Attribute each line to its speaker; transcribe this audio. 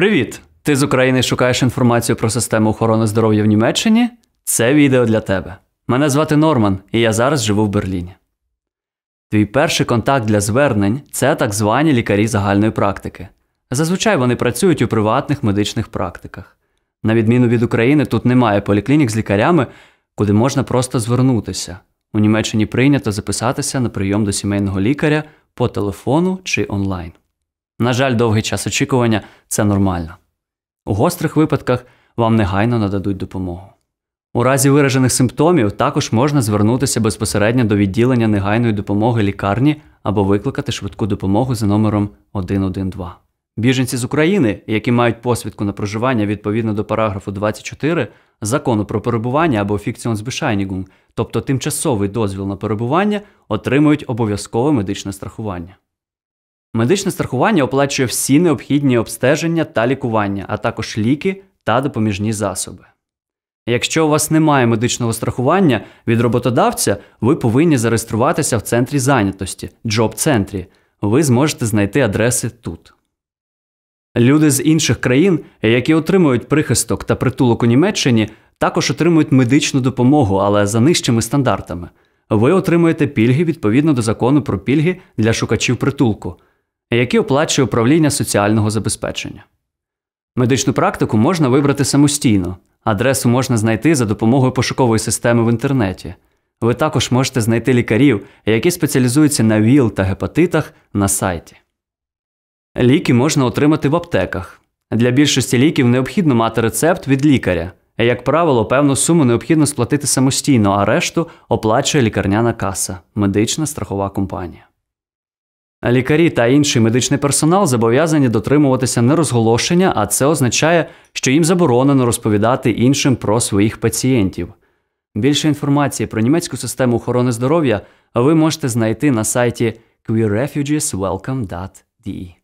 Speaker 1: Привіт! Ти з України шукаєш інформацію про систему охорони здоров'я в Німеччині? Це відео для тебе. Мене звати Норман, і я зараз живу в Берліні. Твій перший контакт для звернень це так звані лікарі загальної практики. Зазвичай вони працюють у приватних медичних практиках. На відміну від України, тут немає поліклінік з лікарями, куди можна просто звернутися. У Німеччині прийнято записатися на прийом до сімейного лікаря по телефону чи онлайн. На жаль, довгий час очікування це нормально. У гострих випадках вам негайно нададуть допомогу. У разі виражених симптомів також можна звернутися безпосередньо до відділення негайної допомоги лікарні або викликати швидку допомогу за номером 112. Біженці з України, які мають посвідку на проживання відповідно до параграфу 24 закону про перебування або фікціонзбешайнігум, тобто тимчасовий дозвіл на перебування, отримують обов'язкове медичне страхування. Медичне страхування оплачує всі необхідні обстеження та лікування, а також ліки та допоміжні засоби. Якщо у вас немає медичного страхування від роботодавця, ви повинні зареєструватися в центрі зайнятості джоб-центрі. Ви зможете знайти адреси тут. Люди з інших країн, які отримують прихисток та притулок у Німеччині, також отримують медичну допомогу, але за нижчими стандартами. Ви отримуєте пільги відповідно до закону про пільги для шукачів притулку які оплачує управління соціального забезпечення. Медичну практику можна вибрати самостійно, адресу можна знайти за допомогою пошукової системи в інтернеті. Ви також можете знайти лікарів, які спеціалізуються на ВІЛ та гепатитах на сайті. Ліки можна отримати в аптеках. Для більшості ліків необхідно мати рецепт від лікаря. Як правило, певну суму необхідно сплатити самостійно, а решту оплачує лікарняна каса, медична страхова компанія. Лікарі та інший медичний персонал зобов'язані дотримуватися нерозголошення, а це означає, що їм заборонено розповідати іншим про своїх пацієнтів. Більше інформації про німецьку систему охорони здоров'я ви можете знайти на сайті queerrefugieswelcome.de.